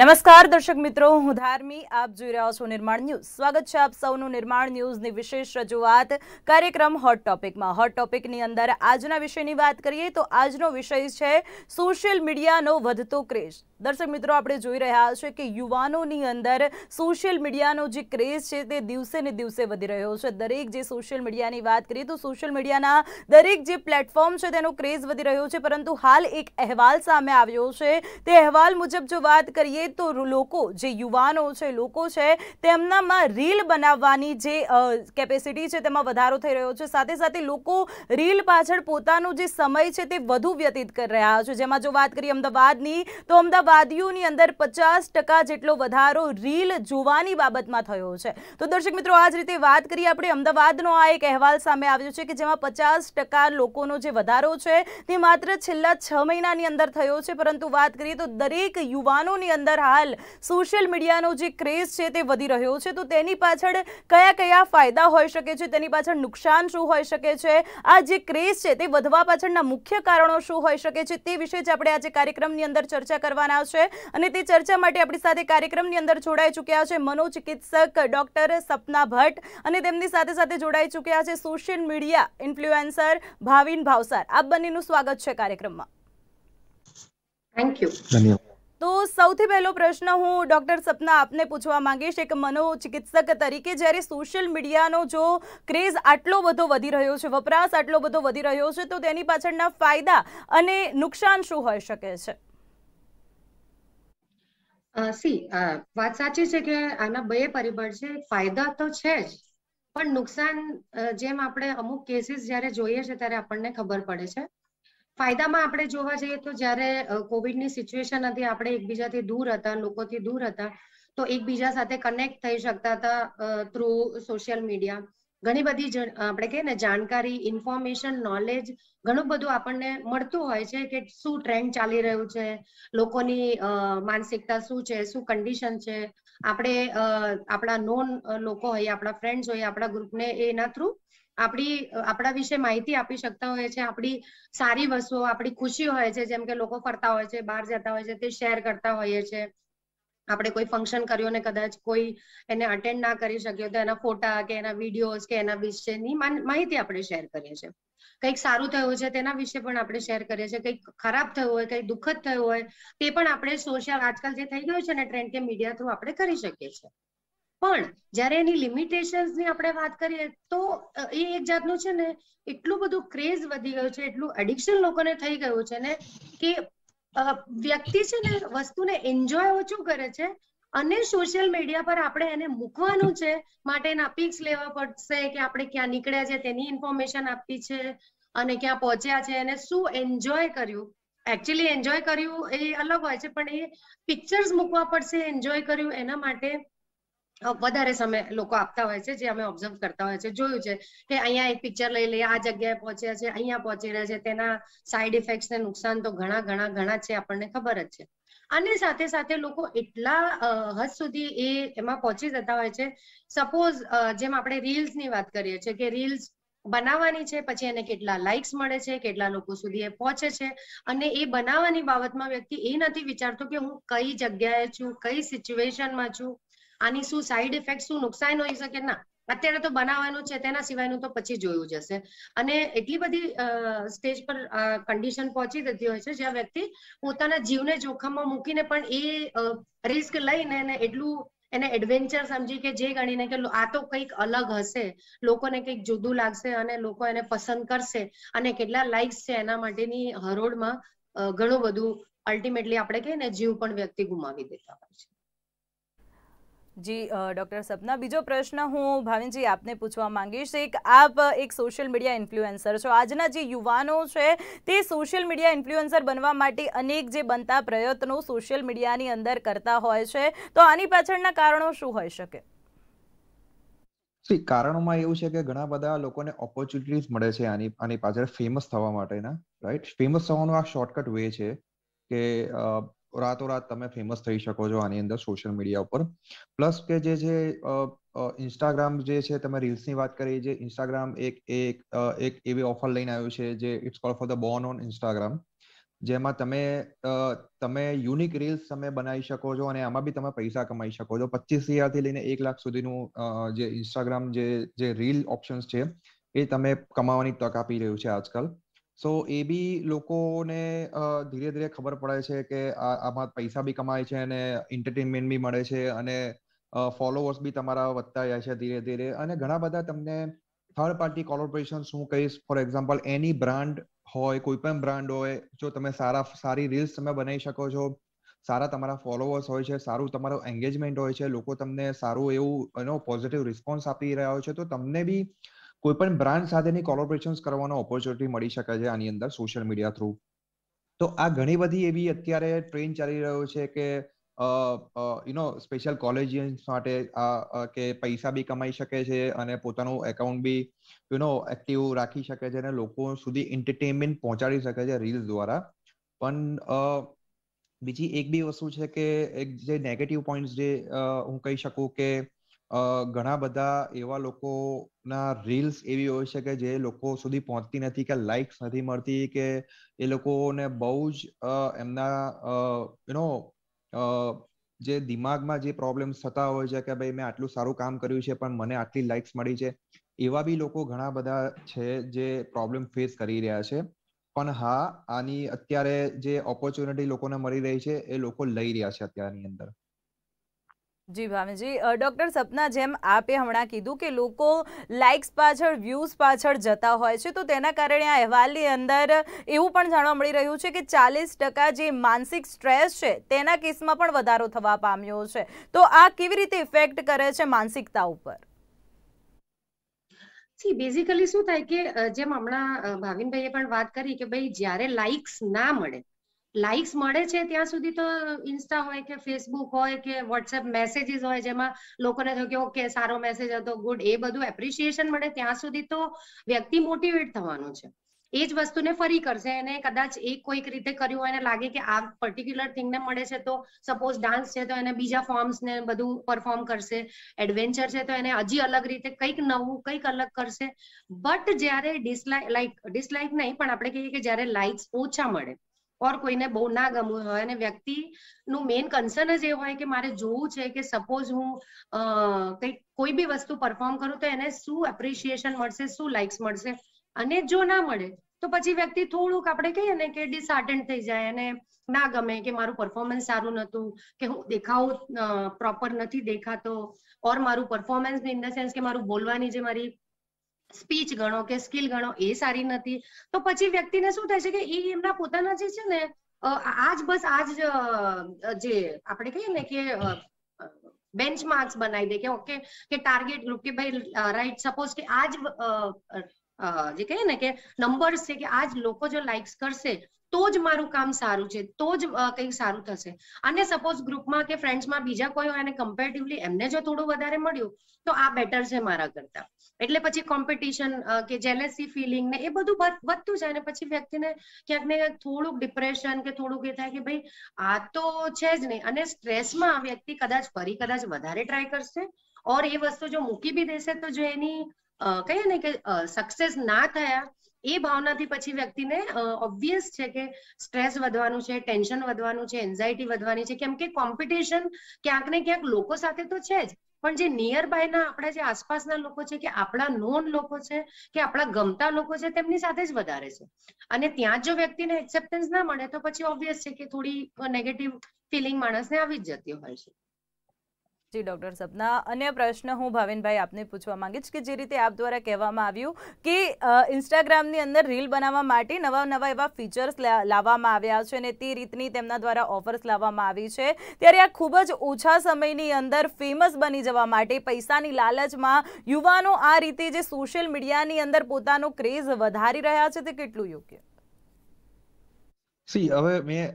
નમસ્કાર દર્શક મિત્રો હું ધાર્મી આપ જોઈ રહ્યા છો નિર્માણ ન્યૂઝ સ્વાગત છે આપ સૌનું નિર્માણ ન્યૂઝની વિશેષ રજૂઆત કાર્યક્રમ હોટ ટોપિકમાં હોટ ટોપિકની અંદર આજના વિષયની વાત કરીએ તો આજનો વિષય છે સોશિયલ મીડિયાનો વધતો ક્રેઝ દર્શક મિત્રો આપણે જોઈ રહ્યા છે કે યુવાનોની અંદર સોશિયલ મીડિયાનો જે ક્રેઝ છે તે દિવસે ને દિવસે વધી રહ્યો છે દરેક જે સોશિયલ મીડિયાની વાત કરીએ તો સોશિયલ મીડિયાના દરેક જે પ્લેટફોર્મ છે તેનો ક્રેઝ વધી રહ્યો છે પરંતુ હાલ એક અહેવાલ સામે આવ્યો છે તે અહેવાલ મુજબ જો વાત કરીએ તો લોકો જે યુવાનો છે લોકો છે તેમનામાં રીલ બનાવવાની જે કેપેસિટી છે તેમાં વધારો થઈ રહ્યો છે સાથે સાથે લોકો રીલ પાછળ પોતાનો જે સમય છે તે વધુ વ્યતીત કરી રહ્યા છે જેમાં જો વાત કરીએ અમદાવાદની તો અમદાવાદીઓની અંદર પચાસ જેટલો વધારો રીલ જોવાની બાબતમાં થયો છે તો દર્શક મિત્રો આ જ રીતે વાત કરીએ આપણે અમદાવાદનો આ એક અહેવાલ સામે આવ્યો છે કે જેમાં પચાસ લોકોનો જે વધારો છે તે માત્ર છેલ્લા છ મહિનાની અંદર થયો છે પરંતુ વાત કરીએ તો દરેક યુવાનોની અંદર અંદર હાલ સોશિયલ મીડિયાનો જે ક્રેઝ છે તે વધી રહ્યો છે તો તેની પાછળ કયા કયા ફાયદા હોઈ શકે છે તેની પાછળ નુકસાન શું હોઈ શકે છે આ જે ક્રેઝ છે તે વધવા પાછળના મુખ્ય કારણો શું હોઈ શકે છે તે વિશે જ આપણે આજે કાર્યક્રમની અંદર ચર્ચા કરવાના છે અને તે ચર્ચા માટે આપણી સાથે કાર્યક્રમની અંદર જોડાઈ ચૂક્યા છે મનોચિકિત્સક ડોક્ટર સપના ભટ્ટ અને તેમની સાથે સાથે જોડાઈ ચૂક્યા છે social media influencer Bhavin Bhavsar આપ બંનેનું સ્વાગત છે કાર્યક્રમમાં થેન્ક યુ ધન્યવાદ તો સૌથી પહેલો પ્રશ્ન હું ડૉક્ટર સપના આપને પૂછવા માંગીશ એક મનોચિકિત્સક તરીકે જ્યારે સોશિયલ મીડિયાનો જો ક્રેઝ આટલો બધો વધી રહ્યો છે વપરાશ આટલો બધો વધી રહ્યો છે તો તેની પાછળના ફાયદા અને નુકસાન શું હોઈ શકે છે સી વાત સાચી છે કે આના બે પરિબળ છે ફાયદા તો છે જ પણ નુકસાન જેમ આપણે અમુક કેસીસ જ્યારે જોઈએ છે ત્યારે આપણને ખબર પડે છે ફાયદામાં આપણે જોવા જઈએ તો જ્યારે કોવિડની સિચ્યુએશન હતી આપણે એકબીજાથી દૂર હતા લોકોથી દૂર હતા તો એકબીજા સાથે કનેક્ટ થઈ શકતા હતા થ્રુ સોશિયલ મીડિયા ઘણી બધી આપણે કહીએ ને જાણકારી ઇન્ફોર્મેશન નોલેજ ઘણું બધું આપણને મળતું હોય છે કે શું ટ્રેન્ડ ચાલી રહ્યું છે લોકોની માનસિકતા શું છે શું કન્ડિશન છે આપણે આપણા નોન લોકો હોય આપણા ફ્રેન્ડ્સ હોય આપણા ગ્રુપને એના થ્રુ આપણી આપણા વિશે માહિતી આપી શકતા હોય છે આપણી સારી વસ્તુઓ આપણી ખુશી હોય છે જેમ કે લોકો ફરતા હોય છે બહાર જતા હોય છે તે શેર કરતા હોઈએ છે આપણે કોઈ ફંક્શન કર્યું ને કદાચ કોઈ એને અટેન્ડ ના કરી શક્યો તો એના ફોટા કે એના વિડીયોઝ કે એના વિશેની માહિતી આપણે શેર કરીએ છીએ કંઈક સારું થયું છે તેના વિશે પણ આપણે શેર કરીએ છીએ કંઈક ખરાબ થયું હોય કંઈક દુઃખદ થયું હોય તે પણ આપણે સોશિયલ આજકાલ જે થઈ ગયું છે ને ટ્રેન્ડ કે મીડિયા થ્રુ આપણે કરી શકીએ છીએ પણ જ્યારે એની લિમિટેશન્સ ની આપણે વાત કરીએ તો એ એક જાતનું છે ને એટલું બધું ક્રેઝ વધી ગયું છે એટલું એડિક્શન લોકોને થઈ ગયું છે ને કે વ્યક્તિ છે ને વસ્તુને એન્જોય ઓછું કરે છે અને સોશિયલ મીડિયા પર આપણે એને મૂકવાનું છે માટે એના પિક્સ લેવા પડશે કે આપણે ક્યાં નીકળ્યા છે તેની ઇન્ફોર્મેશન આપી છે અને ક્યાં પહોંચ્યા છે અને શું એન્જોય કર્યું એકચ્યુઅલી એન્જોય કર્યું એ અલગ હોય છે પણ એ પિક્ચર્સ મૂકવા પડશે એન્જોય કર્યું એના માટે વધારે સમય લોકો આપતા હોય છે જે અમે ઓબ્ઝર્વ કરતા હોય છે જોયું છે કે અહીંયા એક પિક્ચર લઈ લઈએ આ જગ્યાએ પહોંચ્યા છે અહીંયા પહોંચી રહ્યા છે તેના સાઈડ ઇફેક્ટ ને નુકસાન તો ઘણા ઘણા ઘણા છે આપણને ખબર જ છે અને સાથે સાથે લોકો એટલા હદ સુધી એ એમાં પહોંચી જતા હોય છે સપોઝ જેમ આપણે રીલ્સ ની વાત કરીએ છીએ કે રીલ્સ બનાવવાની છે પછી એને કેટલા લાઇક્સ મળે છે કેટલા લોકો સુધી એ પહોંચે છે અને એ બનાવવાની બાબતમાં વ્યક્તિ એ નથી વિચારતો કે હું કઈ જગ્યાએ છું કઈ સિચ્યુએશનમાં છું આની શું સાઈડ ઇફેક્ટ શું નુકસાન હોઈ શકે ના અત્યારે તો બનાવવાનું છે તેના સિવાયનું તો પછી જોયું જશે અને એટલી બધી સ્ટેજ પર કન્ડિશન પહોંચી જતી હોય છે જ્યાં વ્યક્તિ પોતાના જીવને જોખમમાં મૂકીને પણ એ રિસ્ક લઈને એને એટલું એને એડવેન્ચર સમજી કે જે ગણીને કે આ તો કંઈક અલગ હશે લોકોને કંઈક જુદું લાગશે અને લોકો એને પસંદ કરશે અને કેટલા લાઇક્સ છે એના માટેની હરોળમાં ઘણું બધું અલ્ટિમેટલી આપણે કહીએ ને જીવ પણ વ્યક્તિ ગુમાવી દેતા હોય છે જી ડૉક્ટર સપના બીજો પ્રશ્ન હું ભાવિનજી આપને પૂછવા માંગીશ એક આપ એક સોશિયલ મીડિયા ઇન્ફ્લુએન્સર છો આજના જે યુવાનો છે તે સોશિયલ મીડિયા ઇન્ફ્લુએન્સર બનવા માટે અનેક જે બનતા પ્રયત્નો સોશિયલ મીડિયાની અંદર કરતા હોય છે તો આની પાછળના કારણો શું હોઈ શકે કારણોમાં એવું છે કે ઘણા બધા લોકોને ઓપોર્ચ્યુનિટીઝ મળે છે આની આની પાછળ ફેમસ થવા માટેના રાઈટ ફેમસ થવાનો આ શોર્ટકટ વે છે કે રાતોરાત તમે ફેમસ થઈ શકો છો આની અંદર સોશિયલ મીડિયા ઉપર પ્લસ કે જે જે ઇન્સ્ટાગ્રામ જે છે તમે રીલ્સની વાત કરી જે ઇન્સ્ટાગ્રામ એક એક એક એવી ઓફર લઈને આવ્યું છે જે it's call for the born on Instagram જેમાં તમે તમે યુનિક રીલ્સ તમે બનાવી શકો છો અને આમાં બી તમે પૈસા કમાઈ શકો છો પચીસ હજારથી લઈને એક લાખ સુધીનું જે ઇન્સ્ટાગ્રામ જે જે રીલ ઓપ્શન્સ છે એ તમે કમાવાની તક આપી રહ્યું છે આજકાલ સો એ બી લોકોને ધીરે ધીરે ખબર પડે છે કે આમાં પૈસા બી કમાય છે અને એન્ટરટેનમેન્ટ બી મળે છે અને ફોલોઅર્સ બી તમારા વધતા જાય છે ધીરે ધીરે અને ઘણા બધા તમને થર્ડ પાર્ટી કોર્પોરેશન હું કહીશ ફોર એક્ઝામ્પલ એની બ્રાન્ડ હોય કોઈ પણ બ્રાન્ડ હોય જો તમે સારા સારી રીલ્સ તમે બનાવી શકો છો સારા તમારા ફોલોઅર્સ હોય છે સારું તમારું એન્ગેજમેન્ટ હોય છે લોકો તમને સારું એવું એનો પોઝિટિવ રિસ્પોન્સ આપી રહ્યા હોય છે તો તમને બી કોઈ પણ બ્રાન્ડ સાથેની કોલોબરેશન્સ કરવાનો ઓપોર્ચ્યુનિટી મળી શકે છે આની અંદર સોશિયલ મીડિયા થ્રુ તો આ ઘણી બધી એવી અત્યારે ટ્રેન ચાલી રહ્યો છે કે યુ નો સ્પેશિયલ કોલેજિયન્સ માટે કે પૈસા બી કમાઈ શકે છે અને પોતાનું એકાઉન્ટ બી યુ નો એક્ટિવ રાખી શકે છે અને લોકો સુધી એન્ટરટેનમેન્ટ પહોંચાડી શકે છે રીલ્સ દ્વારા પણ બીજી એક બી વસ્તુ છે કે એક જે નેગેટિવ પોઈન્ટ્સ જે હું કહી શકું કે ઘણા બધા એવા લોકોના રીલ્સ એવી હોય છે કે જે લોકો સુધી પહોંચતી નથી કે લાઇક્સ નથી મળતી કે એ લોકોને બહુ જ એમના યુનો જે દિમાગમાં જે પ્રોબ્લેમ્સ થતા હોય છે કે ભાઈ મેં આટલું સારું કામ કર્યું છે પણ મને આટલી લાઇક્સ મળી છે એવા બી લોકો ઘણા બધા છે જે પ્રોબ્લેમ ફેસ કરી રહ્યા છે પણ હા આની અત્યારે જે ઓપોર્ચ્યુનિટી લોકોને મળી રહી છે એ લોકો લઈ રહ્યા છે અત્યારની અંદર જી ભાવેજી ડૉક્ટર સપના જેમ આપે હમણાં કીધું કે લોકો લાઇક્સ પાછળ વ્યૂઝ પાછળ જતા હોય છે તો તેના કારણે આ અહેવાલની અંદર એવું પણ જાણવા મળી રહ્યું છે કે ચાલીસ જે માનસિક સ્ટ્રેસ છે તેના કેસમાં પણ વધારો થવા પામ્યો છે તો આ કેવી રીતે ઇફેક્ટ કરે છે માનસિકતા ઉપર સી બેઝિકલી શું થાય કે જેમ હમણાં ભાવિનભાઈએ પણ વાત કરી કે ભાઈ જ્યારે લાઇક્સ ના મળે લાઇક્સ મળે છે ત્યાં સુધી તો ઇન્સ્ટા હોય કે ફેસબુક હોય કે વોટ્સએપ મેસેજીસ હોય જેમાં લોકોને થયું કે ઓકે સારો મેસેજ હતો ગુડ એ બધું એપ્રિશિએશન મળે ત્યાં સુધી તો વ્યક્તિ મોટિવેટ થવાનું છે એ જ વસ્તુને ફરી કરશે એને કદાચ એ કોઈક રીતે કર્યું હોય એને લાગે કે આ પર્ટિક્યુલર થિંગને મળે છે તો સપોઝ ડાન્સ છે તો એને બીજા ફોર્મ્સ ને બધું પરફોર્મ કરશે એડવેન્ચર છે તો એને હજી અલગ રીતે કંઈક નવું કંઈક અલગ કરશે બટ જ્યારે ડિસલાઇક લાઈક ડિસલાઇક નહીં પણ આપણે કહીએ કે જ્યારે લાઇક્સ ઓછા મળે ઓર કોઈને બહુ ના ગમવું હોય અને વ્યક્તિનું મેઇન કન્સર્ન જ એ હોય કે મારે જોવું છે કે સપોઝ હું કંઈક કોઈ બી વસ્તુ પરફોર્મ કરું તો એને શું એપ્રિશિએશન મળશે શું લાઇક્સ મળશે અને જો ના મળે તો પછી વ્યક્તિ થોડુંક આપણે કહીએ ને કે ડિસઆર્ટન્ટ થઈ જાય અને ના ગમે કે મારું પરફોર્મન્સ સારું નહોતું કે હું દેખાવ પ્રોપર નથી દેખાતો ઓર મારું પરફોર્મન્સ ઇન ધ સેન્સ કે મારું બોલવાની જે મારી સ્પીચ ગણો કે સ્કિલ ગણો એ સારી નથી તો પછી વ્યક્તિને શું થાય છે કે એ એમના પોતાના જે છે ને આજ બસ આજ જે આપણે કહીએ ને કે બેન્ચ માર્ક્સ બનાવી દે કે ઓકે કે ટાર્ગેટ ગ્રુપ કે ભાઈ રાઈટ સપોઝ કે આજ જે કહીએ ને કે નંબર્સ છે કે આજ લોકો જો લાઇક્સ કરશે તો જ મારું કામ સારું છે તો જ કંઈક સારું થશે અને સપોઝ ગ્રુપમાં કે ફ્રેન્ડ્સમાં બીજા કોઈ હોય અને કમ્પેરેટિવલી એમને જો થોડું વધારે મળ્યું તો આ બેટર છે મારા કરતા એટલે પછી કોમ્પિટિશન કે જેલેસી ફિલિંગ ને એ બધું વધતું જાય અને પછી વ્યક્તિને ક્યાંક ને ક્યાંક થોડુંક ડિપ્રેશન કે થોડુંક એ થાય કે ભાઈ આ તો છે જ નહીં અને સ્ટ્રેસમાં આ વ્યક્તિ કદાચ ફરી કદાચ વધારે ટ્રાય કરશે ઓર એ વસ્તુ જો મૂકી બી દેશે તો જો એની કહીએ ને કે સક્સેસ ના થયા એ ભાવનાથી પછી વ્યક્તિને ઓબ્વિયસ છે કે સ્ટ્રેસ વધવાનું છે ટેન્શન વધવાનું છે એન્ઝાયટી વધવાની છે કેમ કે કોમ્પિટિશન ક્યાંક ને ક્યાંક લોકો સાથે તો છે જ પણ જે નિયર બાયના આપણા જે આસપાસના લોકો છે કે આપણા નોન લોકો છે કે આપણા ગમતા લોકો છે તેમની સાથે જ વધારે છે અને ત્યાં જો વ્યક્તિને એક્સેપ્ટન્સ ના મળે તો પછી ઓબ્વિયસ છે કે થોડી નેગેટિવ ફિલિંગ માણસને આવી જ જતી હોય છે જી ડૉક્ટર સપના અન્ય પ્રશ્ન હું ભાવિનભાઈ આપને પૂછવા માંગીશ કે જે રીતે આપ દ્વારા કહેવામાં આવ્યું કે ઇન્સ્ટાગ્રામની અંદર રીલ બનાવવા માટે નવા નવા એવા ફીચર્સ લાવવામાં આવ્યા છે અને તે રીતની તેમના દ્વારા ઓફર્સ લાવવામાં આવી છે ત્યારે આ ખૂબ જ ઓછા સમયની અંદર ફેમસ બની જવા માટે પૈસાની લાલચમાં યુવાનો આ રીતે જે સોશિયલ મીડિયાની અંદર પોતાનો ક્રેઝ વધારી રહ્યા છે તે કેટલું યોગ્ય સી હવે મેં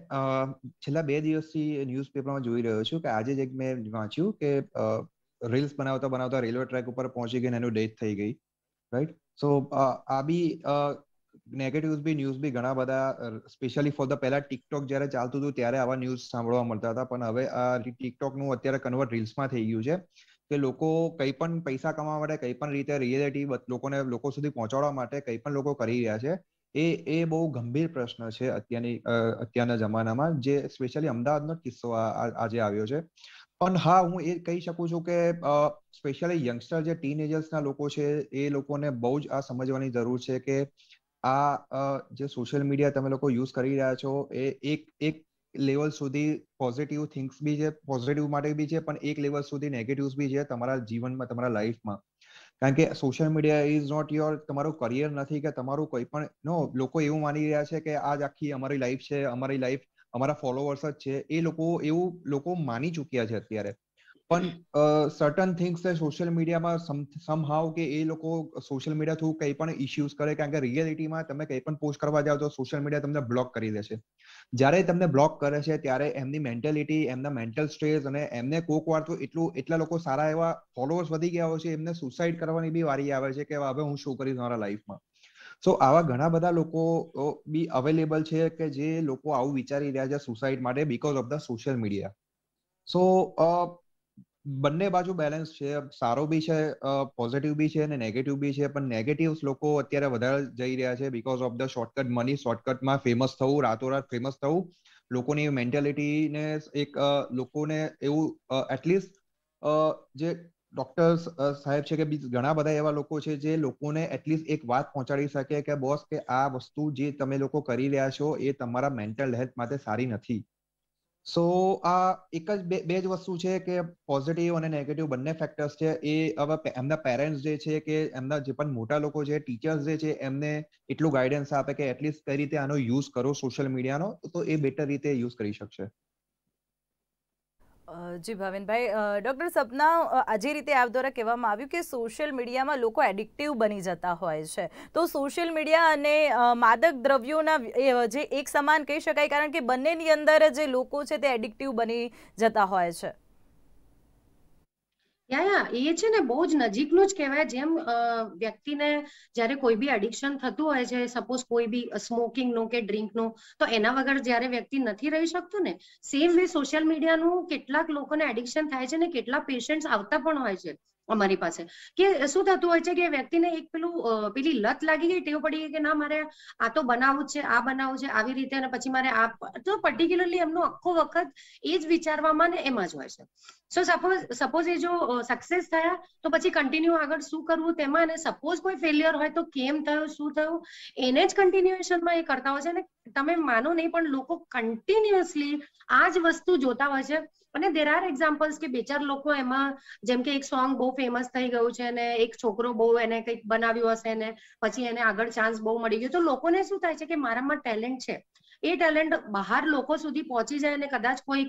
છેલ્લા બે દિવસથી ન્યૂઝપેપરમાં જોઈ રહ્યો છું કે આજે જ એક મેં વાંચ્યું કે રીલ્સ બનાવતા બનાવતા રેલવે ટ્રેક ઉપર પહોંચી ગઈ એનું ડેથ થઈ ગઈ રાઈટ સો આ બી નેગેટિવ્સ બી ન્યૂઝ બી ઘણા બધા સ્પેશિયલી ફોર ધ પહેલા ટિકટોક જ્યારે ચાલતું હતું ત્યારે આવા ન્યૂઝ સાંભળવા મળતા હતા પણ હવે આ ટિકટોકનું અત્યારે કન્વર્ટ રીલ્સમાં થઈ ગયું છે કે લોકો કંઈ પણ પૈસા કમાવા માટે કંઈ પણ રીતે રિયાલિટી લોકોને લોકો સુધી પહોંચાડવા માટે કંઈ પણ લોકો કરી રહ્યા છે એ એ બહુ ગંભીર પ્રશ્ન છે અત્યારની અત્યારના જમાનામાં જે સ્પેશિયલી અમદાવાદનો કિસ્સો આજે આવ્યો છે પણ હા હું એ કહી શકું છું કે સ્પેશિયલી યંગસ્ટર જે ટીનેજર્સના લોકો છે એ લોકોને બહુ જ આ સમજવાની જરૂર છે કે આ જે સોશિયલ મીડિયા તમે લોકો યુઝ કરી રહ્યા છો એ એક એક લેવલ સુધી પોઝિટિવ થિંગ્સ બી છે પોઝિટિવ માટે બી છે પણ એક લેવલ સુધી નેગેટિવ્સ બી છે તમારા જીવનમાં તમારા લાઈફમાં કારણ કે social media is not your તમારું કરિયર નથી કે તમારું કોઈ પણ નો લોકો એવું માની રહ્યા છે કે આજ આખી અમારી લાઈફ છે અમારી લાઈફ અમારા ફોલોવર્સ જ છે એ લોકો એવું લોકો માની ચૂક્યા છે અત્યારે પણ સર્ટન થિંગ્સ સોશિયલ મીડિયામાં સમ હાવ કે એ લોકો સોશિયલ મીડિયા થ્રુ કંઈ પણ ઇશ્યુઝ કરે કારણ કે રિયાલિટીમાં તમે કંઈ પણ પોસ્ટ કરવા જાઓ તો સોશિયલ મીડિયા તમને બ્લોક કરી દેશે જ્યારે તમને બ્લોક કરે છે ત્યારે એમની મેન્ટેલિટી એમના મેન્ટલ સ્ટ્રેસ અને એમને કોક વાર તો એટલું એટલા લોકો સારા એવા ફોલોઅર્સ વધી ગયા હોય છે એમને સુસાઇડ કરવાની બી વારી આવે છે કે હવે હું શું કરીશ મારા લાઈફમાં સો આવા ઘણા બધા લોકો બી અવેલેબલ છે કે જે લોકો આવું વિચારી રહ્યા છે સુસાઇડ માટે because of the social media so બંને બાજુ બેલેન્સ છે સારો બી છે પોઝિટિવ બી છે અને નેગેટિવ બી છે પણ નેગેટિવ્સ લોકો અત્યારે વધારે જઈ રહ્યા છે because of the shortcut money શોર્ટકટમાં ફેમસ થવું રાતોરાત ફેમસ થવું લોકોની મેન્ટેલિટીને એક લોકોને એવું એટલીસ્ટ જે ડોક્ટર્સ સાહેબ છે કે ઘણા બધા એવા લોકો છે જે લોકોને એટલીસ્ટ એક વાત પહોંચાડી શકે કે બોસ કે આ વસ્તુ જે તમે લોકો કરી રહ્યા છો એ તમારા મેન્ટલ હેલ્થ માટે સારી નથી સો આ એક જ બે બે જ વસ્તુ છે કે પોઝિટિવ અને નેગેટિવ બંને ફેક્ટર્સ છે એ હવે એમના પેરેન્ટ્સ જે છે કે એમના જે પણ મોટા લોકો છે ટીચર્સ જે છે એમને એટલું ગાઈડન્સ આપે કે એટલીસ્ટ કઈ રીતે આનો યુઝ કરો સોશિયલ મીડિયાનો તો એ બેટર રીતે યુઝ કરી શકશે જી ભાવિનભાઈ ડૉક્ટર સપના જે રીતે આપ દ્વારા કહેવામાં આવ્યું કે સોશિયલ મીડિયામાં લોકો એડિક્ટિવ બની જતા હોય છે તો સોશિયલ મીડિયા અને માદક દ્રવ્યોના જે એક સમાન કહી શકાય કારણ કે બંનેની અંદર જે લોકો છે તે એડિક્ટિવ બની જતા હોય છે યા એ છે ને બહુ જ નજીકનું જ કહેવાય જેમ વ્યક્તિને જ્યારે કોઈ બી એડિક્શન થતું હોય છે સપોઝ કોઈ બી સ્મોકિંગ નું કે ડ્રિંક નું તો એના વગર જ્યારે વ્યક્તિ નથી રહી શકતો ને સેમ વે સોશિયલ મીડિયાનું કેટલાક લોકોને એડિક્શન થાય છે ને કેટલા પેશન્ટ્સ આવતા પણ હોય છે અમારી પાસે કે શું થતું હોય છે કે વ્યક્તિને એક પેલું પેલી લત લાગી ગઈ ટેવ પડી ગઈ કે ના મારે આ તો બનાવવું છે આ બનાવવું છે આવી રીતે અને પછી મારે આ તો પર્ટિક્યુલરલી એમનો આખો વખત એ જ વિચારવામાં ને એમાં જ હોય છે સો સપોઝ સપોઝ એ જો સક્સેસ થયા તો પછી કન્ટિન્યુ આગળ શું કરવું તેમાં અને સપોઝ કોઈ ફેલિયર હોય તો કેમ થયું શું થયું એને જ કન્ટિન્યુએશનમાં એ કરતા હોય છે અને તમે માનો નહીં પણ લોકો કન્ટિન્યુઅસલી આ જ વસ્તુ જોતા હોય છે અને દેર આર એક્ઝામ્પલ્સ કે બે ચાર લોકો એમાં જેમ કે એક સોંગ બહુ ફેમસ થઈ ગયું છે અને એક છોકરો બહુ એને કંઈક બનાવ્યું હશે ને પછી એને આગળ ચાન્સ બહુ મળી ગયો તો લોકોને શું થાય છે કે મારામાં ટેલેન્ટ છે એ ટેલેન્ટ બહાર લોકો સુધી પહોંચી જાય અને કદાચ કોઈ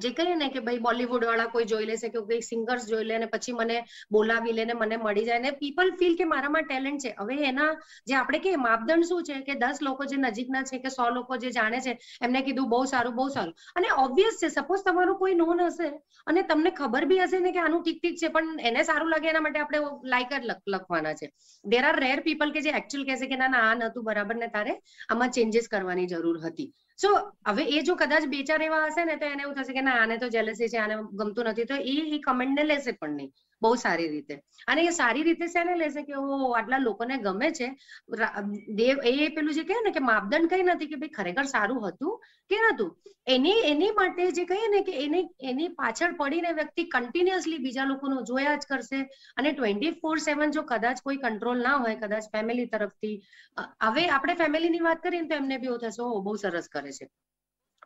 જે કહીએ ને કે ભાઈ બોલીવુડ વાળા કોઈ જોઈ લેશે કે કોઈ સિંગર્સ જોઈ લે અને પછી મને બોલાવી લે ને મને મળી જાય ને પીપલ ફીલ કે મારામાં ટેલેન્ટ છે હવે એના જે આપણે કે માપદંડ શું છે કે દસ લોકો જે નજીકના છે કે સો લોકો જે જાણે છે એમને કીધું બહુ સારું બહુ સારું અને ઓબ્વિયસ છે સપોઝ તમારું કોઈ નોન હશે અને તમને ખબર બી હશે ને કે આનું ઠીક ઠીક છે પણ એને સારું લાગે એના માટે આપણે લાયક જ લખવાના છે દેર આર રેર પીપલ કે જે એકચ્યુઅલ કહેશે કે ના ના આ નતું બરાબર ને તારે આમાં ચેન્જીસ કરવાની જરૂર હતી સો હવે એ જો કદાચ બે ચાર એવા હશે ને તો એને એવું થશે કે ના આને તો જેલેસી છે આને ગમતું નથી તો એ એ કમેન્ટ ને લેશે પણ નહીં બહુ સારી રીતે અને એ સારી રીતે શેને લેશે કે ઓ આટલા લોકોને ગમે છે દેવ એ પેલું જે કહે ને કે માપદંડ કઈ નથી કે ભાઈ ખરેખર સારું હતું કે નતું એની એની માટે જે કહીએ ને કે એની એની પાછળ પડીને વ્યક્તિ કન્ટિન્યુઅસલી બીજા લોકોનો જોયા જ કરશે અને ટ્વેન્ટી ફોર સેવન જો કદાચ કોઈ કંટ્રોલ ના હોય કદાચ ફેમિલી તરફથી હવે આપણે ફેમિલીની વાત કરીએ ને તો એમને બી એવું થશે બહુ સરસ કરે છે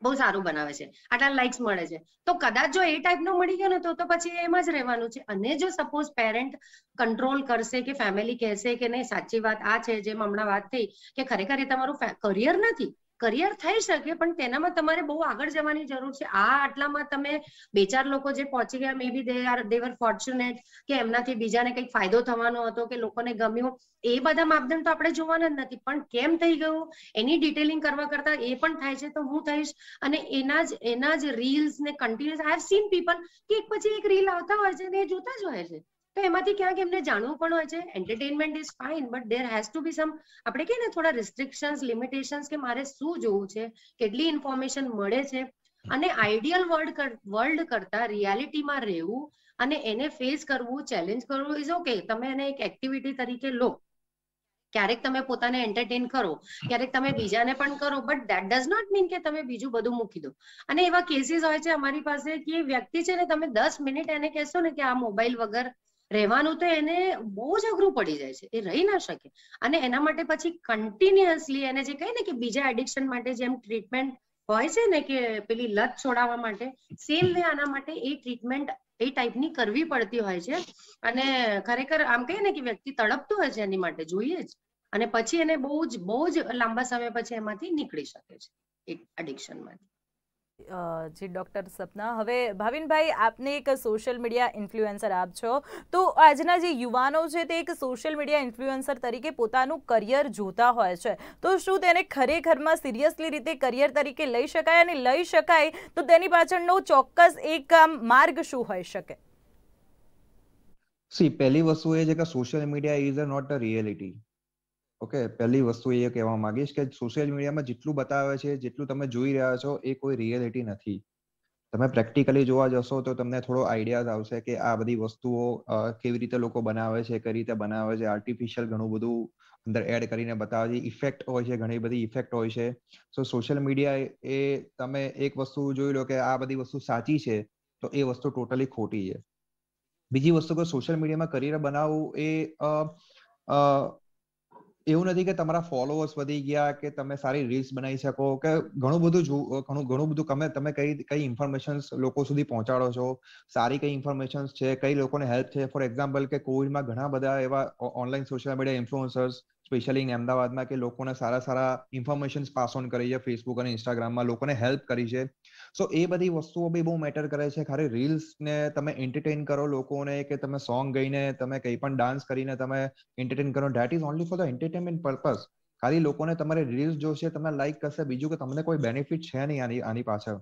બહુ સારું બનાવે છે આટલા લાઇક્સ મળે છે તો કદાચ જો એ ટાઈપનો મળી ગયો ને તો તો પછી એમાં જ રહેવાનું છે અને જો સપોઝ પેરેન્ટ કંટ્રોલ કરશે કે ફેમિલી કહેશે કે નહીં સાચી વાત આ છે જેમ હમણાં વાત થઈ કે ખરેખર એ તમારું કરિયર નથી કરિયર થઈ શકે પણ તેનામાં તમારે બહુ આગળ જવાની જરૂર છે આ આટલામાં તમે બે ચાર લોકો જે પહોંચી ગયા મે બી દે આર દેવર ફોર્ચ્યુનેટ કે એમનાથી બીજાને કંઈક ફાયદો થવાનો હતો કે લોકોને ગમ્યું એ બધા માપદંડ તો આપણે જોવાના જ નથી પણ કેમ થઈ ગયું એની ડિટેલિંગ કરવા કરતા એ પણ થાય છે તો હું થઈશ અને એના જ એના જ રીલ્સ ને continuous I have seen people કે એક પછી એક રીલ આવતા હોય છે ને એ જોતા જ હોય છે તો એમાંથી ક્યાંક એમને જાણવું પણ હોય છે entertainment is fine but there has to be some આપણે કે ને થોડા રિસ્ટ્રિક્શન્સ લિમિટેશન્સ કે મારે શું જોવું છે કેટલી ઇન્ફોર્મેશન મળે છે અને આઈડિયલ વર્લ્ડ વર્લ્ડ કરતા રિયાલિટીમાં રહેવું અને એને ફેસ કરવું ચેલેન્જ કરવું ઇઝ ઓકે તમે એને એક એક્ટિવિટી તરીકે લો ક્યારેક તમે પોતાને એન્ટરટેન કરો ક્યારેક તમે બીજાને પણ કરો but that does not mean કે તમે બીજું બધું મૂકી દો અને એવા કેસીસ હોય છે અમારી પાસે કે વ્યક્તિ છે ને તમે દસ મિનિટ એને કહેશો ને કે આ મોબાઈલ વગર રહેવાનું તો એને બહુ જ અઘરું પડી જાય છે એ રહી ના શકે અને એના માટે પછી કન્ટિન્યુઅસલી એને જે કહે ને કે બીજા એડિક્શન માટે જેમ ટ્રીટમેન્ટ હોય છે ને કે પેલી લત છોડાવવા માટે સેમ વે આના માટે એ ટ્રીટમેન્ટ એ ટાઈપની કરવી પડતી હોય છે અને ખરેખર આમ કહીએ ને કે વ્યક્તિ તડપતું હોય છે એની માટે જોઈએ જ અને પછી એને બહુ જ બહુ જ લાંબા સમય પછી એમાંથી નીકળી શકે છે એક એડિક્શનમાંથી જી ડૉક્ટર સપના હવે ભાવિનભાઈ આપને એક સોશિયલ મીડિયા ઇન્ફ્લુએન્સર આપ છો તો આજના જે યુવાનો છે તે એક સોશિયલ મીડિયા ઇન્ફ્લુએન્સર તરીકે પોતાનું કરિયર જોતા હોય છે તો શું તેને ખરેખરમાં સિરિયસલી રીતે કરિયર તરીકે લઈ શકાય અને લઈ શકાય તો તેની પાછળનો ચોક્કસ એક માર્ગ શું હોઈ શકે સી પહેલી વસ્તુ એ છે કે social media is a not a reality okay પહેલી વસ્તુ એ કહેવા માંગીશ કે સોશિયલ મીડિયામાં જેટલું બતાવે છે જેટલું તમે જોઈ રહ્યા છો એ કોઈ રિયાલિટી નથી તમે પ્રેક્ટિકલી જોવા જશો તો તમને થોડો આઈડિયાઝ આવશે કે આ બધી વસ્તુઓ કેવી રીતે લોકો બનાવે છે કઈ રીતે બનાવે છે આર્ટિફિશિયલ ઘણું બધું અંદર એડ કરીને બતાવે છે ઇફેક્ટ હોય છે ઘણી બધી ઇફેક્ટ હોય છે સો સોશિયલ મીડિયા એ તમે એક વસ્તુ જોઈ લો કે આ બધી વસ્તુ સાચી છે તો એ વસ્તુ ટોટલી ખોટી છે બીજી વસ્તુ કે સોશિયલ મીડિયામાં કરિયર બનાવવું એ એવું નથી કે તમારા ફોલોઅર્સ વધી ગયા કે તમે સારી રીલ્સ બનાવી શકો કે ઘણું બધું ઘણું ઘણું બધું તમે તમે કઈ કઈ ઇન્ફોર્મેશન્સ લોકો સુધી પહોંચાડો છો સારી કઈ ઇન્ફોર્મેશન્સ છે કઈ લોકોને હેલ્પ છે ફોર એક્ઝામ્પલ કે કોવિડમાં ઘણા બધા એવા online social media influencers specially અમદાવાદમાં કે લોકોને સારા સારા ઇન્ફોર્મેશન્સ પાસ ઓન કરી છે ફેસબુક અને ઇન્સ્ટાગ્રામમાં લોકોને હેલ્પ કરી છે સો એ બધી વસ્તુઓ બી બહુ મેટર કરે છે ખાલી રીલ્સ ને તમે એન્ટરટેઈન કરો લોકોને કે તમે સોંગ ગઈને તમે કંઈ પણ ડાન્સ કરીને તમે એન્ટરટેન કરો that is only for the entertainment purpose ખાલી લોકોને તમારે રીલ્સ જોશે તમે લાઈક કરશે બીજું કે તમને કોઈ બેનિફિટ છે નહીં આની આની પાછળ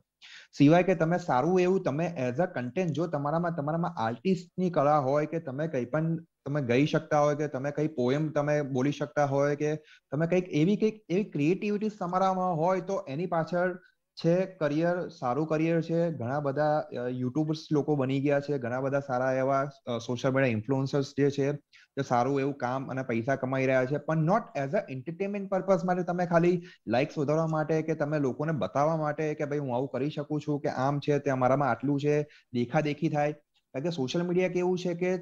સિવાય કે તમે સારું એવું તમે એઝ અ કન્ટેન્ટ જો તમારામાં તમારામાં આર્ટિસ્ટની કળા હોય કે તમે કંઈ પણ તમે ગઈ શકતા હોય કે તમે કઈ પોએમ તમે બોલી શકતા હોય કે તમે કંઈક એવી કંઈક એવી ક્રિએટિવિટી તમારામાં હોય તો એની પાછળ છે કરિયર સારું કરિયર છે ઘણા બધા યુટ્યુબર્સ લોકો બની ગયા છે ઘણા બધા સારા એવા સોશિયલ મીડિયા ઇન્ફ્લુઅન્સર્સ જે છે તે સારું એવું કામ અને પૈસા કમાઈ રહ્યા છે પણ not as a entertainment purpose માટે તમે ખાલી લાઇક્સ વધારવા માટે કે તમે લોકોને બતાવવા માટે કે ભાઈ હું આવું કરી શકું છું કે આમ છે તે અમારામાં આટલું છે દેખાદેખી થાય કારણ કે સોશિયલ મીડિયા કેવું છે કે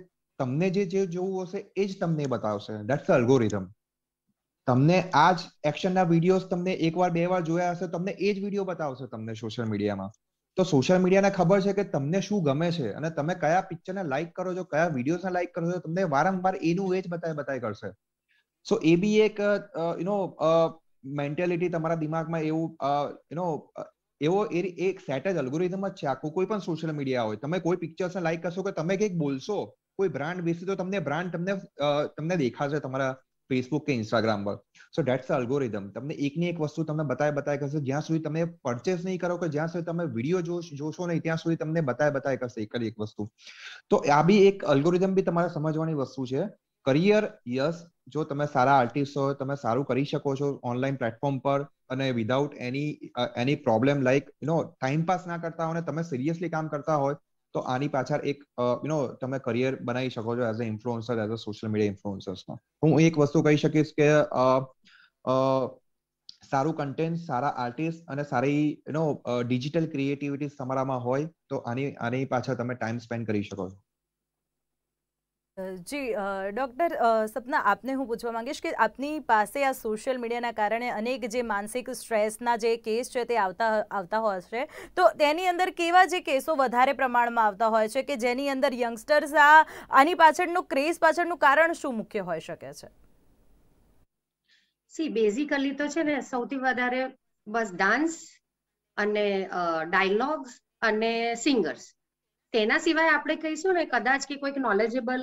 તમને જે જે જોવું હશે એ જ તમને બતાવશે ધેટ્સ અલ્ગોરિધમ તમને આ જ એક્શનના વિડીયોઝ તમને એકવાર બે વાર જોયા હશે તમને એ જ વિડીયો બતાવશે તમને સોશિયલ મીડિયામાં તો સોશિયલ મીડિયાને ખબર છે કે તમને શું ગમે છે અને તમે કયા પિક્ચરને લાઈક કરો છો કયા વિડીયોઝને લાઈક કરો છો તમને વારંવાર એનું એ જ બતાય બતાય કરશે સો એ બી એક યુ નો મેન્ટેલિટી તમારા દિમાગમાં એવું યુ નો એવો એ એક સેટ જ અલ્ગોરિધમ જ છે આખું કોઈ પણ સોશિયલ મીડિયા હોય તમે કોઈ પિક્ચર્સને લાઈક કરશો કે તમે કંઈક બોલશો કોઈ બ્રાન્ડ વિશે તો તમને બ્રાન્ડ તમને તમને દેખાશે તમારા ફેસબુક કે ઇન્સ્ટાગ્રામ પર સો ડેટ્સ અલ્ગોરિધમ તમને એકની એક વસ્તુ તમને બતાય બતાય કરશે જ્યાં સુધી તમે પરચેસ નહીં કરો કે જ્યાં સુધી તમે વિડીયો જોશો નહીં ત્યાં સુધી તમને બતાય બતાય કરશે એક જ એક વસ્તુ તો આ બી એક અલ્ગોરિધમ બી તમારે સમજવાની વસ્તુ છે કરિયર યસ જો તમે સારા આર્ટિસ્ટ છો તમે સારું કરી શકો છો ઓનલાઈન પ્લેટફોર્મ પર અને without any any problem like you know time pass ના કરતા હો ને તમે સિરિયસલી કામ કરતા હોય તો આની પાછળ એક યુ નો તમે કરિયર બનાવી શકો છો as a influencer as a social media ઇન્ફ્લુઅન્સર્સનો હું એક વસ્તુ કહી શકીશ કે સારું કન્ટેન્ટ સારા આર્ટિસ્ટ અને સારી યુ નો ડિજિટલ ક્રિએટિવિટી તમારામાં હોય તો આની આની પાછળ તમે ટાઈમ સ્પેન્ડ કરી શકો છો જી ડૉક્ટર સપના આપને હું પૂછવા માંગીશ કે આપની પાસે આ સોશિયલ મીડિયાના કારણે અનેક જે માનસિક સ્ટ્રેસના જે કેસ છે તે આવતા આવતા હોય છે તો તેની અંદર કેવા જે કેસો વધારે પ્રમાણમાં આવતા હોય છે કે જેની અંદર યંગસ્ટર્સ આ આની પાછળનું ક્રેઝ પાછળનું કારણ શું મુખ્ય હોઈ શકે છે સી બેઝિકલી તો છે ને સૌથી વધારે બસ ડાન્સ અને ડાયલોગ્સ અને સિંગર્સ તેના સિવાય આપણે કહીશું ને કદાચ કે કોઈક નોલેજેબલ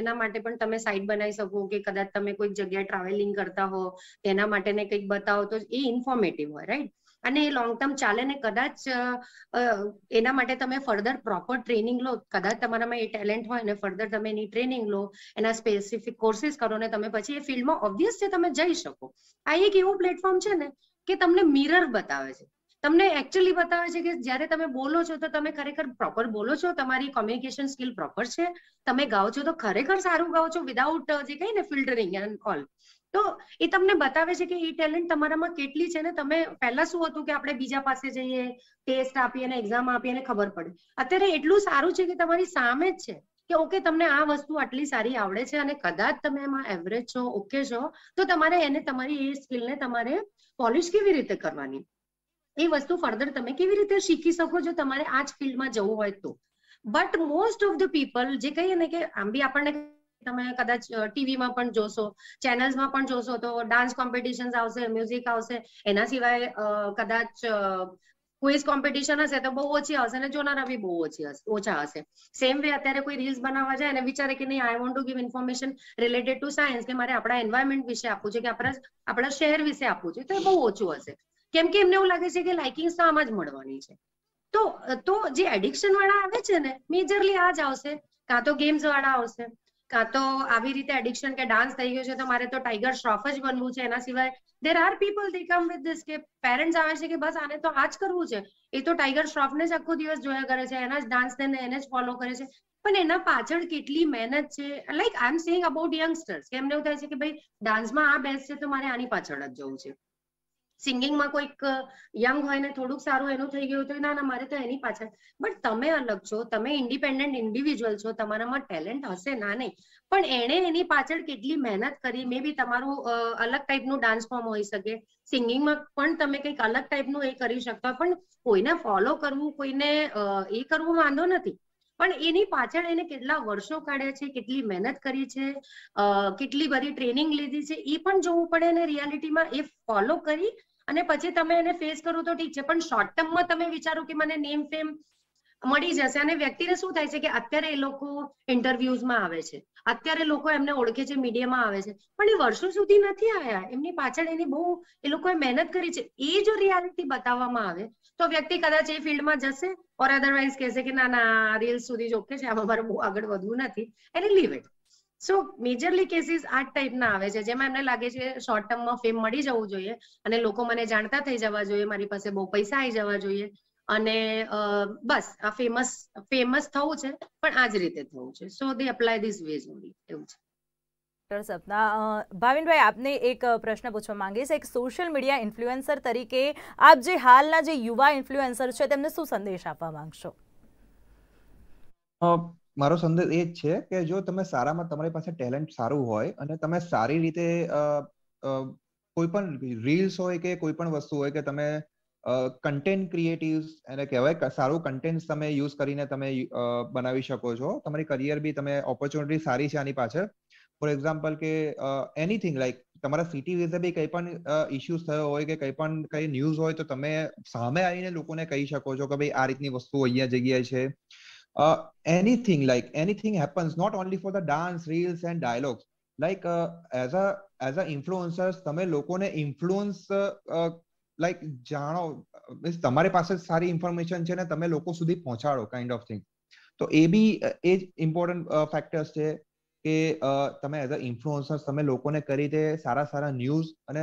એના માટે પણ તમે સાઇટ બનાવી શકો કે કદાચ તમે કોઈક જગ્યાએ ટ્રાવેલિંગ કરતા હો તેના માટેને કંઈક બતાવો તો એ ઇન્ફોર્મેટિવ હોય રાઈટ અને એ લોંગ ટર્મ ચાલે ને કદાચ એના માટે તમે ફર્ધર પ્રોપર ટ્રેનિંગ લો કદાચ તમારામાં એ ટેલેન્ટ હોય ને ફર્ધર તમે એની ટ્રેનિંગ લો એના સ્પેસિફિક કોર્સિસ કરો ને તમે પછી એ ફિલ્ડમાં ઓબ્વિયસ છે તમે જઈ શકો આ એક એવું પ્લેટફોર્મ છે ને કે તમને મિરર બતાવે છે તમને એકચ્યુઅલી બતાવે છે કે જ્યારે તમે બોલો છો તો તમે ખરેખર પ્રોપર બોલો છો તમારી કોમ્યુનિકેશન સ્કિલ પ્રોપર છે તમે ગાઓ છો તો ખરેખર સારું ગાઓ છો વિધાઉટ જે કઈ ને ફિલ્ટરિંગ એન્ડ ઓલ તો એ તમને બતાવે છે કે એ ટેલેન્ટ તમારામાં કેટલી છે ને તમે પહેલા શું હતું કે આપણે બીજા પાસે જઈએ ટેસ્ટ આપીએ અને એક્ઝામ આપીએ અને ખબર પડે અત્યારે એટલું સારું છે કે તમારી સામે જ છે કે ઓકે તમને આ વસ્તુ આટલી સારી આવડે છે અને કદાચ તમે એમાં એવરેજ છો ઓકે છો તો તમારે એને તમારી એ સ્કિલને તમારે પોલિશ કેવી રીતે કરવાની એ વસ્તુ ફર્ધર તમે કેવી રીતે શીખી શકો જો તમારે આ જ ફિલ્ડમાં જવું હોય તો but most of the people જે કહીએ ને કે આમ બી આપણને તમે કદાચ ટીવીમાં પણ જોશો ચેનલ્સમાં પણ જોશો તો ડાન્સ કોમ્પિટિશન્સ આવશે મ્યુઝિક આવશે એના સિવાય કદાચ ક્વિઝ કોમ્પિટિશન હશે તો બહુ ઓછી આવશે અને જોનારા બી બહુ ઓછી હશે ઓછા હશે સેમ વે અત્યારે કોઈ રીલ્સ બનાવવા જાય અને વિચારે કે નહીં I want to give information related to science કે મારે આપણા એન્વાયરમેન્ટ વિશે આપવું છે કે આપણા આપણા શહેર વિશે આપવું છે તો એ બહુ ઓછું હશે કેમ કે એમને એવું લાગે છે કે લાઇકિંગ્સ તો આમ જ મળવાની છે તો તો જે એડિક્શન વાળા આવે છે ને મેજરલી આ જ આવશે કાં તો ગેમ્સ વાળા આવશે કાં તો આવી રીતે એડિક્શન કે ડાન્સ થઈ ગયો છે તો મારે તો ટાઈગર શ્રોફ જ બનવું છે એના સિવાય there are people the come with this કે પેરેન્ટ્સ આવે છે કે બસ આને તો આ જ કરવું છે એ તો ટાઈગર શ્રોફને જ આખો દિવસ જોયા કરે છે એના જ ડાન્સ ને એને જ ફોલો કરે છે પણ એના પાછળ કેટલી મહેનત છે like I am saying about youngsters કે એમને એવું થાય છે કે ભાઈ ડાન્સમાં આ બેસ્ટ છે તો મારે આની પાછળ જ જવું છે સિંગિંગમાં કોઈક યંગ હોય ને થોડુંક સારું એનું થઈ ગયું તો ના ના મારે તો એની પાછળ બટ તમે અલગ છો તમે ઇન્ડિપેન્ડન્ટ ઇન્ડિવિજ્યુઅલ છો તમારામાં ટેલેન્ટ હશે ના નહીં પણ એણે એની પાછળ કેટલી મહેનત કરી મે બી તમારું અલગ ટાઈપનું ડાન્સ ફોર્મ હોઈ શકે સિંગિંગમાં પણ તમે કંઈક અલગ ટાઈપનું એ કરી શકતા પણ કોઈને ફોલો કરવું કોઈને એ કરવું વાંધો નથી પણ એની પાછળ એને કેટલા વર્ષો કાઢ્યા છે કેટલી મહેનત કરી છે કેટલી બધી ટ્રેનિંગ લીધી છે એ પણ જોવું પડે અને રિયાલિટીમાં એ ફોલો કરી અને પછી તમે એને ફેસ કરો તો ઠીક છે પણ શોર્ટ ટર્મમાં તમે વિચારો કે મને નેમ ફેમ મળી જશે અને વ્યક્તિને શું થાય છે કે અત્યારે એ લોકો ઇન્ટરવ્યુઝમાં આવે છે અત્યારે લોકો એમને ઓળખે છે મીડિયામાં આવે છે પણ એ વર્ષો સુધી નથી આવ્યા એમની પાછળ એની બહુ એ લોકોએ મહેનત કરી છે એ જો રિયાલિટી બતાવવામાં આવે તો વ્યક્તિ કદાચ એ ફિલ્ડમાં જશે ઓર અધરવાઇઝ કહેશે કે ના ના રીલ્સ સુધી જ ઓકે છે આમાં મારે બહુ આગળ વધવું નથી એને leave it so majorly cases આ ટાઈપના આવે છે જેમાં એમને લાગે છે શોર્ટ ટર્મમાં ફેમ મળી જવું જોઈએ અને લોકો મને જાણતા થઈ જવા જોઈએ મારી પાસે બહુ પૈસા આવી જવા જોઈએ અને બસ આ ફેમસ ફેમસ થવું છે પણ આ જ રીતે થવું છે so they apply this ways only એવું છે ડોક્ટર સપના ભાવિનભાઈ આપને એક પ્રશ્ન પૂછવા માંગીશ એક સોશિયલ મીડિયા ઇન્ફ્લુએન્સર તરીકે આપ જે હાલના જે યુવા ઇન્ફ્લુએન્સર છે તેમને શું સંદેશ આપવા માંગશો મારો સંદેશ એ જ છે કે જો તમે સારામાં તમારી પાસે ટેલેન્ટ સારું હોય અને તમે સારી રીતે કોઈ પણ રીલ્સ હોય કે કોઈ પણ વસ્તુ હોય કે તમે કન્ટેન્ટ ક્રિએટિવ એને કહેવાય સારું કન્ટેન્ટ તમે યુઝ કરીને તમે બનાવી શકો છો તમારી કરિયર બી તમે ઓપોર્ચ્યુનિટી સારી છે આની પાછળ ફોર એક્ઝામ્પલ કે એનીથિંગ લાઈક તમારા સિટી વિશે બી કંઈ પણ ઇશ્યુઝ થયો હોય કે કંઈ પણ કંઈ ન્યૂઝ હોય તો તમે સામે આવીને લોકોને કહી શકો છો કે ભાઈ આ રીતની વસ્તુ અહીંયા જગ્યાએ છે uh, anything like anything happens not only for the dance reels and dialogues like uh, as a as a influencers તમે લોકોને ઇન્ફ્લુઅન્સ લાઈક uh, uh, જાણો મીન્સ તમારી પાસે સારી ઇન્ફોર્મેશન છે ને તમે લોકો સુધી પહોંચાડો કાઇન્ડ ઓફ થિંગ તો એ બી એ જ ઇમ્પોર્ટન્ટ ફેક્ટર્સ છે કે તમે એઝ અ ઇન્ફ્લુઅન્સર્સ તમે લોકોને કરી રીતે સારા સારા ન્યૂઝ અને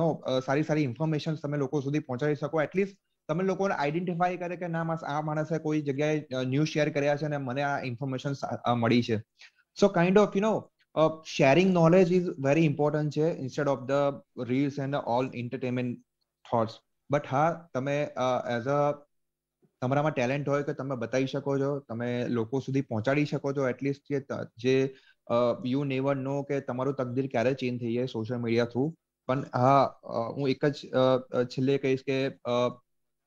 નો સારી સારી ઇન્ફોર્મેશન તમે લોકો સુધી પહોંચાડી શકો એટલીસ્ટ તમે લોકોને આઈડેન્ટિફાઈ કરે કે ના આ માણસે કોઈ જગ્યાએ ન્યૂઝ શેર કર્યા છે અને મને આ ઇન્ફોર્મેશન મળી છે so kind of you know sharing knowledge is very important છે instead of the reels and all entertainment thoughts but હા તમે એઝ અ તમારામાં ટેલેન્ટ હોય કે તમે બતાવી શકો છો તમે લોકો સુધી પહોંચાડી શકો છો એટલીસ્ટ જે યુ નેવર નો કે તમારું તકદીર ક્યારે ચેન્જ થઈ જાય સોશિયલ મીડિયા થ્રુ પણ હા હું એક જ છેલ્લે કહીશ કે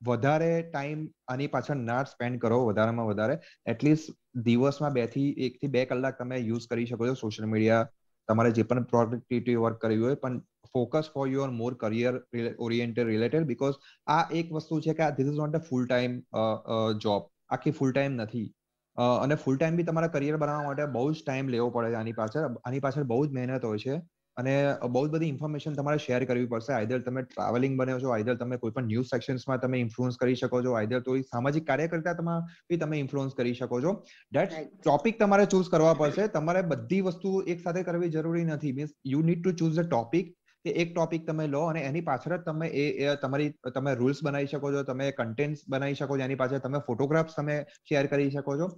વધારે ટાઈમ આની પાછળ ના સ્પેન્ડ કરો વધારેમાં વધારે એટલીસ્ટ દિવસમાં બે થી એક થી બે કલાક તમે યુઝ કરી શકો છો સોશિયલ મીડિયા તમારે જે પણ પ્રોડક્ટિવિટી વર્ક કરવી હોય પણ focus for your more career oriented related because આ એક વસ્તુ છે કે this is not a full time job આખી ફૂલ ટાઈમ નથી અને ફૂલ ટાઈમ બી તમારા કરિયર બનાવવા માટે બહુ જ ટાઈમ લેવો પડે છે આની પાછળ આની પાછળ બહુ જ મહેનત હોય છે અને બહુ બધી ઇન્ફોર્મેશન તમારે શેર કરવી પડશે આઈધર તમે ટ્રાવેલિંગ બન્યો છો આઈધર તમે કોઈ પણ ન્યૂઝ સેક્શન્સમાં તમે ઇન્ફ્લુઅન્સ કરી શકો છો આઈધર તો સામાજિક કાર્યકર્તા બી તમે ઇન્ફ્લુઅન્સ કરી શકો છો ડેટ ટોપિક તમારે ચૂઝ કરવા પડશે તમારે બધી વસ્તુ એક સાથે કરવી જરૂરી નથી means you need to choose a topic કે એક ટોપિક તમે લો અને એની પાછળ જ તમે એ તમારી તમે રૂલ્સ બનાવી શકો છો તમે કન્ટેન્ટ બનાવી શકો છો એની પાછળ તમે ફોટોગ્રાફ્સ તમે શેર કરી શકો છો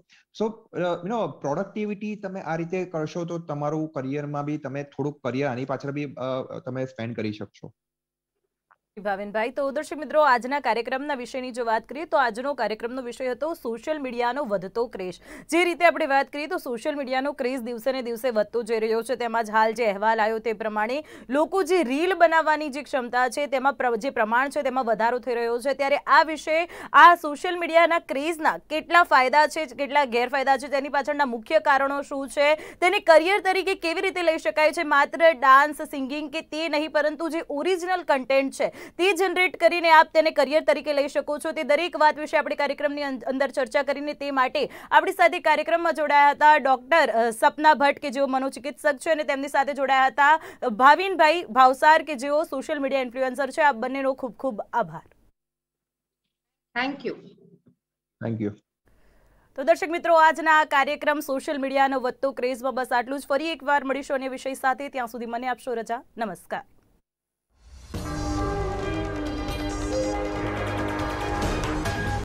સો યુ નો પ્રોડક્ટિવિટી તમે આ રીતે કરશો તો તમારું કરિયરમાં બી તમે થોડુંક કરિયર આની પાછળ બી તમે સ્પેન્ડ કરી શકશો ભાવિનભાઈ તો દર્શક મિત્રો આજના કાર્યક્રમના વિષયની જો વાત કરીએ તો આજનો કાર્યક્રમનો વિષય હતો સોશિયલ મીડિયાનો વધતો ક્રેઝ જે રીતે આપણે વાત કરીએ તો સોશિયલ મીડિયાનો ક્રેઝ દિવસે ને દિવસે વધતો જઈ રહ્યો છે તેમાં જ હાલ જે અહેવાલ આવ્યો તે પ્રમાણે લોકો જે રીલ બનાવવાની જે ક્ષમતા છે તેમાં જે પ્રમાણ છે તેમાં વધારો થઈ રહ્યો છે ત્યારે આ વિશે આ સોશિયલ મીડિયાના ક્રેઝના કેટલા ફાયદા છે કેટલા ગેરફાયદા છે તેની પાછળના મુખ્ય કારણો શું છે તેને કરિયર તરીકે કેવી રીતે લઈ શકાય છે માત્ર ડાન્સ સિંગિંગ કે તે નહીં પરંતુ જે ઓરિજિનલ કન્ટેન્ટ છે તે જનરેટ કરીને આપ તેને કરિયર તરીકે લઈ શકો છો તે દરેક વાત વિશે આપણે કાર્યક્રમની અંદર ચર્ચા કરીને તે માટે આપણી સાથે કાર્યક્રમમાં જોડાયા હતા ડોક્ટર સપના ભટ્ટ કે જેઓ મનોચિકિત્સક છે અને તેમની સાથે જોડાયા હતા ભાવિનભાઈ ભાવસાર કે જેઓ સોશિયલ મીડિયા ઇન્ફ્લુએન્સર છે આપ બંનેનો ખૂબ ખૂબ આભાર થેન્ક યુ થેન્ક યુ તો દર્શક મિત્રો આજના આ કાર્યક્રમ સોશિયલ મીડિયાનો વધતો ક્રેઝમાં બસ આટલું જ ફરી એકવાર મળીશું અને વિષય સાથે ત્યાં સુધી મને આપશો રજા નમસ્કાર